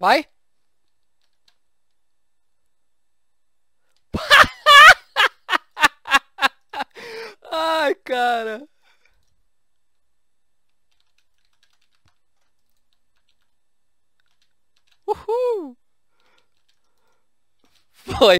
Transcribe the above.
Vai. Ai, cara. Uhul. Foi.